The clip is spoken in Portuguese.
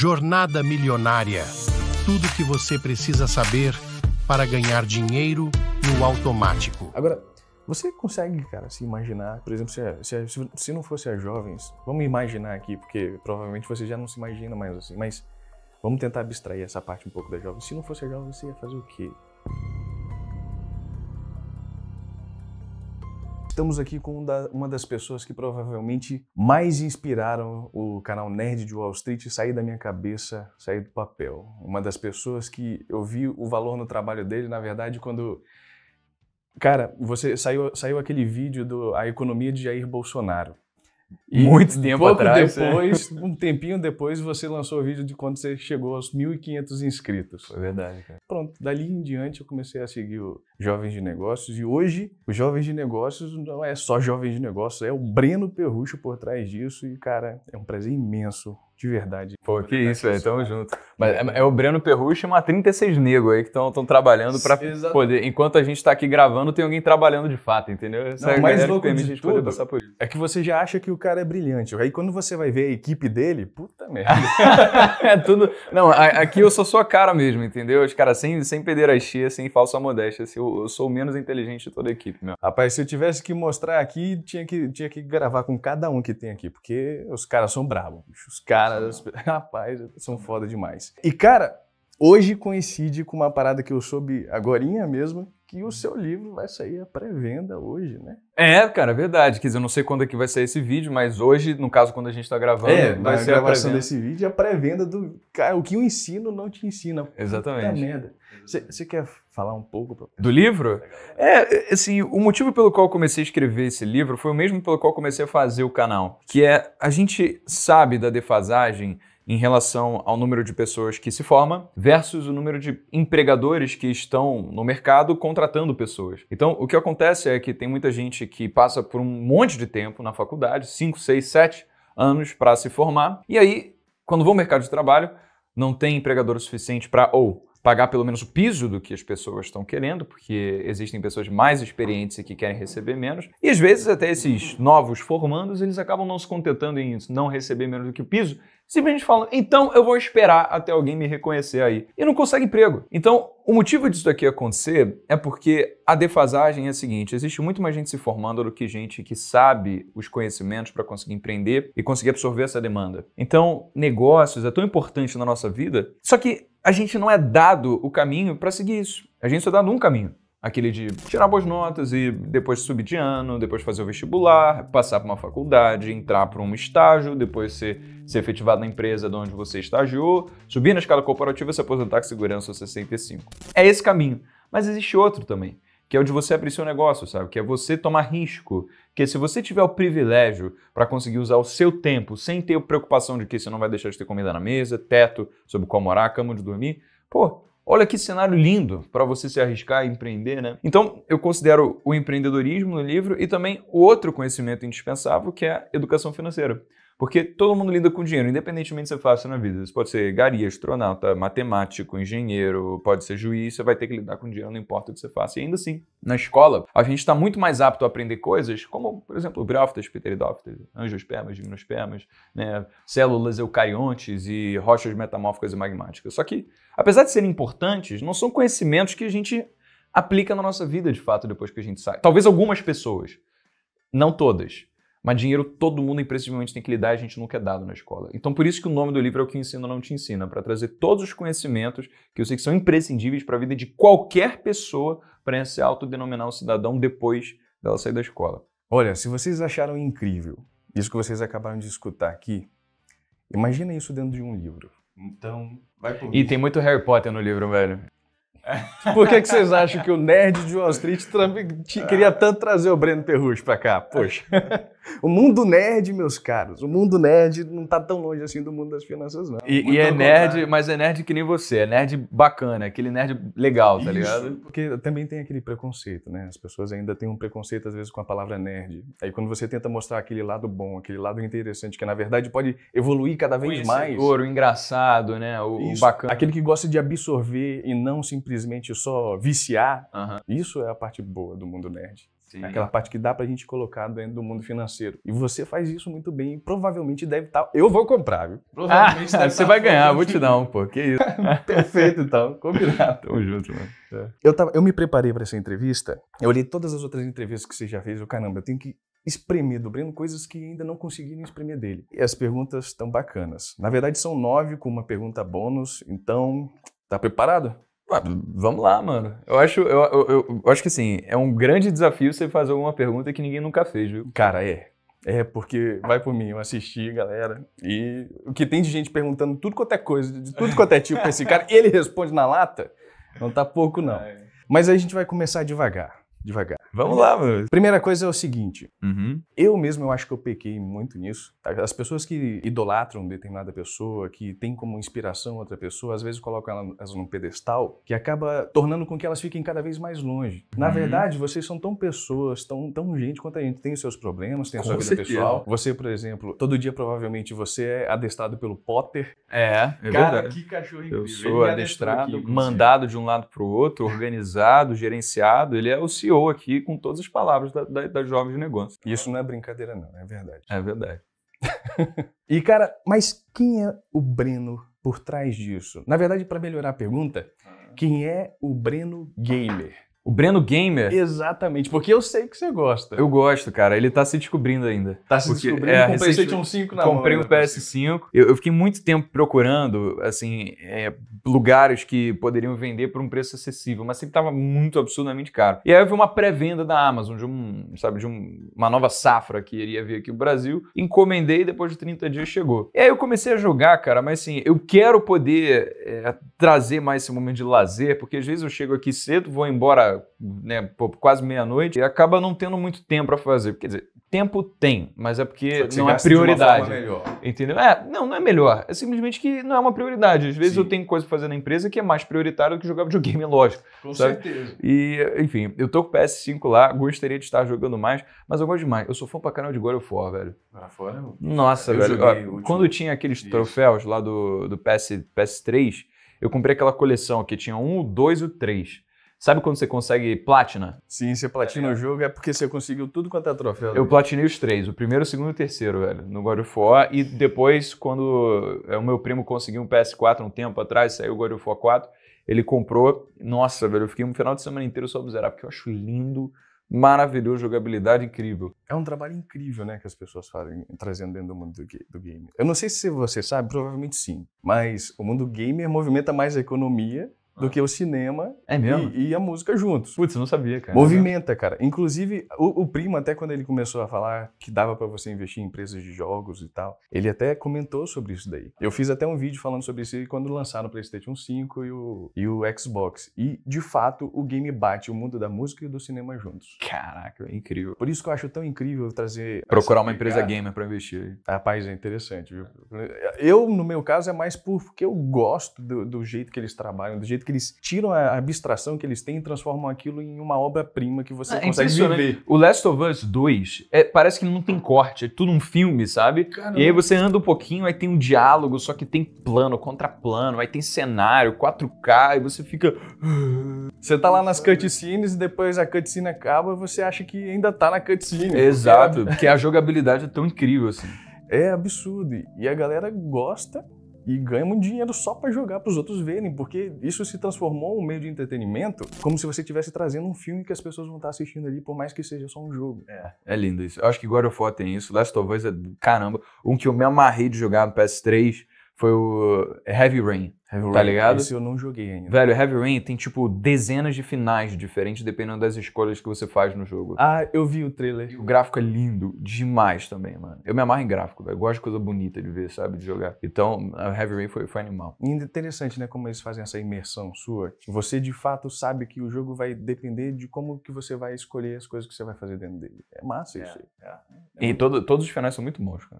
Jornada Milionária. Tudo o que você precisa saber para ganhar dinheiro no automático. Agora, você consegue, cara, se imaginar, por exemplo, se, é, é, se, se não fosse as é jovens, vamos imaginar aqui, porque provavelmente você já não se imagina mais assim, mas vamos tentar abstrair essa parte um pouco das jovens. Se não fosse as jovens, você ia fazer o quê? Estamos aqui com uma das pessoas que provavelmente mais inspiraram o canal Nerd de Wall Street sair da minha cabeça, sair do papel. Uma das pessoas que eu vi o valor no trabalho dele, na verdade, quando Cara, você saiu, saiu aquele vídeo do A Economia de Jair Bolsonaro. E Muito tempo pouco atrás. É. depois, é. um tempinho depois, você lançou o vídeo de quando você chegou aos 1.500 inscritos. Foi verdade, cara. Pronto, dali em diante eu comecei a seguir o Jovens de Negócios e hoje o Jovens de Negócios não é só Jovens de Negócios, é o Breno Perrucho por trás disso e, cara, é um prazer imenso de verdade. Pô, que isso, velho. Tamo é. junto. Mas é, é o Breno Perrucho e uma 36 Nego aí que estão trabalhando para poder. Enquanto a gente tá aqui gravando, tem alguém trabalhando de fato, entendeu? Essa Não, é mais louco de gente tudo passar por isso. É que você já acha que o cara é brilhante. Aí quando você vai ver a equipe dele, puta merda. é tudo. Não, aqui eu sou sua cara mesmo, entendeu? Os caras sem, sem pederastia, sem falsa modéstia. Assim, eu, eu, sou o menos inteligente de toda a equipe, meu. Rapaz, se eu tivesse que mostrar aqui, tinha que, tinha que gravar com cada um que tem aqui, porque os caras são bravos. Os caras cara Rapaz, são foda demais. E, cara, hoje coincide com uma parada que eu soube agorinha mesmo, que o seu livro vai sair à pré-venda hoje, né? É, cara, é verdade. Quer dizer, eu não sei quando é que vai sair esse vídeo, mas hoje, no caso, quando a gente está gravando, é, vai ser a gravação desse vídeo é a pré-venda do. Cara, o que o ensino não te ensina. Exatamente. merda. Você quer falar um pouco? Pra... Do livro? É, assim, o motivo pelo qual comecei a escrever esse livro foi o mesmo pelo qual comecei a fazer o canal, que é a gente sabe da defasagem em relação ao número de pessoas que se forma versus o número de empregadores que estão no mercado contratando pessoas. Então, o que acontece é que tem muita gente que passa por um monte de tempo na faculdade, 5, 6, 7 anos para se formar, e aí, quando vão ao mercado de trabalho, não tem empregador suficiente para ou pagar pelo menos o piso do que as pessoas estão querendo, porque existem pessoas mais experientes e que querem receber menos. E às vezes até esses novos formandos, eles acabam não se contentando em não receber menos do que o piso, simplesmente falam, então eu vou esperar até alguém me reconhecer aí. E não consegue emprego. Então, o motivo disso aqui acontecer é porque a defasagem é a seguinte: existe muito mais gente se formando do que gente que sabe os conhecimentos para conseguir empreender e conseguir absorver essa demanda. Então, negócios é tão importante na nossa vida, só que a gente não é dado o caminho para seguir isso. A gente só é tá dado um caminho. Aquele de tirar boas notas e depois subir de ano, depois fazer o vestibular, passar para uma faculdade, entrar para um estágio, depois ser, ser efetivado na empresa de onde você estagiou, subir na escala corporativa e se aposentar com segurança aos 65. É esse caminho. Mas existe outro também que é o de você abrir seu negócio, sabe? Que é você tomar risco. Que se você tiver o privilégio para conseguir usar o seu tempo sem ter preocupação de que você não vai deixar de ter comida na mesa, teto sobre o qual morar, cama de dormir, pô, Olha que cenário lindo para você se arriscar e empreender, né? Então, eu considero o empreendedorismo no livro e também o outro conhecimento indispensável, que é a educação financeira. Porque todo mundo lida com dinheiro, independentemente do que você faça na vida. Você pode ser garia, astronauta, matemático, engenheiro, pode ser juiz, você vai ter que lidar com dinheiro, não importa o que você faça. E ainda assim, na escola, a gente está muito mais apto a aprender coisas como, por exemplo, briófitas, pteridófitas, angiospermas, gimnospermas, né, células eucariontes e rochas metamórficas e magmáticas. Só que, apesar de serem importantes, não são conhecimentos que a gente aplica na nossa vida de fato depois que a gente sai. Talvez algumas pessoas, não todas. Mas dinheiro todo mundo, imprescindivelmente tem que lidar, a gente nunca é dado na escola. Então, por isso que o nome do livro é O Que Ensina Não Te Ensina, para trazer todos os conhecimentos que eu sei que são imprescindíveis para a vida de qualquer pessoa para se autodenominar um cidadão depois dela sair da escola. Olha, se vocês acharam incrível isso que vocês acabaram de escutar aqui, imagina isso dentro de um livro. Então, vai por E mim. tem muito Harry Potter no livro, velho. Por que, que vocês acham que o nerd de Wall Street queria tanto trazer o Breno Perrucho para cá? Poxa, o mundo nerd, meus caros, o mundo nerd não está tão longe assim do mundo das finanças, não. E, e é nerd, mas é nerd que nem você, é nerd bacana, aquele nerd legal, tá Isso, ligado? Porque também tem aquele preconceito, né? As pessoas ainda têm um preconceito, às vezes, com a palavra nerd. Aí quando você tenta mostrar aquele lado bom, aquele lado interessante, que na verdade pode evoluir cada vez mais. O engraçado, né? O, Isso, bacana. Aquele que gosta de absorver e não simplesmente simplesmente só viciar. Uhum. Isso é a parte boa do mundo nerd. Sim. Aquela parte que dá pra gente colocar dentro do mundo financeiro. E você faz isso muito bem e provavelmente deve estar. Tá, eu vou comprar, viu? Provavelmente ah, Você tá vai ganhar, vou te dar um, pô. Que isso. Perfeito, então. Combinado. Tamo junto, mano. É. Eu, tava, eu me preparei para essa entrevista, eu olhei todas as outras entrevistas que você já fez. Eu, caramba, eu tenho que espremer do Breno coisas que ainda não conseguiram espremer dele. E as perguntas estão bacanas. Na verdade, são nove com uma pergunta bônus, então. Tá preparado? vamos lá, mano. Eu acho, eu, eu, eu, acho que assim, é um grande desafio você fazer alguma pergunta que ninguém nunca fez, viu? Cara, é. É, porque vai por mim, eu assisti, galera. E o que tem de gente perguntando tudo quanto é coisa, de tudo quanto é tipo pra esse cara, ele responde na lata, não tá pouco, não. É. Mas aí a gente vai começar devagar devagar. Vamos uhum. lá, mano. Primeira coisa é o seguinte: uhum. eu mesmo eu acho que eu pequei muito nisso. Tá? As pessoas que idolatram determinada pessoa, que tem como inspiração outra pessoa, às vezes colocam elas num pedestal que acaba tornando com que elas fiquem cada vez mais longe. Uhum. Na verdade, vocês são tão pessoas, tão, tão gente quanto a gente. Tem os seus problemas, tem a sua vida certeza. pessoal. Você, por exemplo, todo dia provavelmente você é adestrado pelo Potter. É, é Cara, verdade. que cachorro incrível. Eu sou adestrado, aqui, mandado de um lado para o outro, organizado, gerenciado. Ele é o CEO aqui com todas as palavras da, da, das jovens negócios. Isso não é brincadeira, não, é verdade. É verdade. e cara, mas quem é o Breno por trás disso? Na verdade, para melhorar a pergunta, ah. quem é o Breno Gamer? O Breno Gamer. Exatamente, porque eu sei que você gosta. Eu gosto, cara. Ele tá se descobrindo ainda. Tá se porque, descobrindo. É, com o PlayStation 5 na Comprei mão, um né, PS5. Eu, eu, fiquei muito tempo procurando, assim, é, lugares que poderiam vender por um preço acessível, mas sempre tava muito absurdamente caro. E aí eu vi uma pré-venda da Amazon de um, sabe, de um, uma nova safra que iria vir aqui no Brasil. Encomendei e depois de 30 dias chegou. E aí eu comecei a jogar, cara, mas assim, eu quero poder é, trazer mais esse momento de lazer, porque às vezes eu chego aqui cedo, vou embora né, quase meia-noite e acaba não tendo muito tempo para fazer. Quer dizer, tempo tem, mas é porque não é prioridade. Entendeu? É, não, não é melhor. É simplesmente que não é uma prioridade. Às vezes Sim. eu tenho coisa pra fazer na empresa que é mais prioritária do que jogar videogame, lógico. Com sabe? certeza. E, enfim, eu tô com o PS5 lá, gostaria de estar jogando mais, mas eu gosto demais. Eu sou fã pra canal de God of War, velho. God ah, fora, é Nossa, eu velho. Ó, quando tinha aqueles troféus lá do, do PS, PS3, eu comprei aquela coleção que tinha um, o 2 e o 3. Sabe quando você consegue platina? Sim, você platina é, o jogo é porque você conseguiu tudo quanto é troféu. Eu né? platinei os três, o primeiro, o segundo e o terceiro, velho, no God of War. E depois, quando é, o meu primo conseguiu um PS4 um tempo atrás, saiu o God of War 4, ele comprou. Nossa, velho, eu fiquei um final de semana inteiro só zerar, porque eu acho lindo maravilhoso, jogabilidade incrível. É um trabalho incrível, né, que as pessoas fazem, eh, trazendo dentro do mundo do, do, game. Eu não sei se você sabe, provavelmente sim, mas o mundo gamer movimenta mais a economia do ah. que o cinema é e, e, a música juntos. Putz, não sabia, cara. Movimenta, cara. Inclusive, o, o primo, até quando ele começou a falar que dava para você investir em empresas de jogos e tal, ele até comentou sobre isso daí. Eu fiz até um vídeo falando sobre isso quando lançaram o PlayStation 5 e o, e o Xbox. E, de fato, o game bate o mundo da música e do cinema juntos. Caraca, é incrível. Por isso que eu acho tão incrível trazer. Procurar uma empresa gamer para investir. Rapaz, é interessante, viu? Eu, no meu caso, é mais porque eu gosto do, do jeito que eles trabalham, do jeito que eles tiram a abstração que eles têm e transformam aquilo em uma obra-prima que você é consegue viver. O Last of Us 2 é, parece que não tem corte, é tudo um filme, sabe? Caramba. E aí você anda um pouquinho, aí tem um diálogo, só que tem plano, contra plano, aí tem cenário, 4K, e você fica. Você tá lá nas cutscenes e depois a cutscene acaba e você acha que ainda tá na cutscene. Exato, porque a jogabilidade é tão incrível assim. É absurdo. E a galera gosta e ganha muito dinheiro só para jogar para os outros verem, porque isso se transformou um meio de entretenimento, como se você estivesse trazendo um filme que as pessoas vão estar assistindo ali, por mais que seja só um jogo. É, é lindo isso. Eu acho que God of War tem isso, Last of Us é caramba, um que eu me amarrei de jogar no PS3 foi o é Heavy Rain, Heavy tá Rain. tá ligado? Esse eu não joguei ainda. Velho, Heavy Rain tem, tipo, dezenas de finais diferentes, dependendo das escolhas que você faz no jogo. Ah, eu vi o trailer. E o gráfico é lindo demais também, mano. Eu me amarro em gráfico, velho. Gosto de coisa bonita de ver, sabe? De jogar. Então, Heavy Rain foi, foi animal. E interessante, né? Como eles fazem essa imersão sua. Você, de fato, sabe que o jogo vai depender de como que você vai escolher as coisas que você vai fazer dentro dele. É massa é, isso é, aí. É. E todo, todos os finais são muito bons, cara.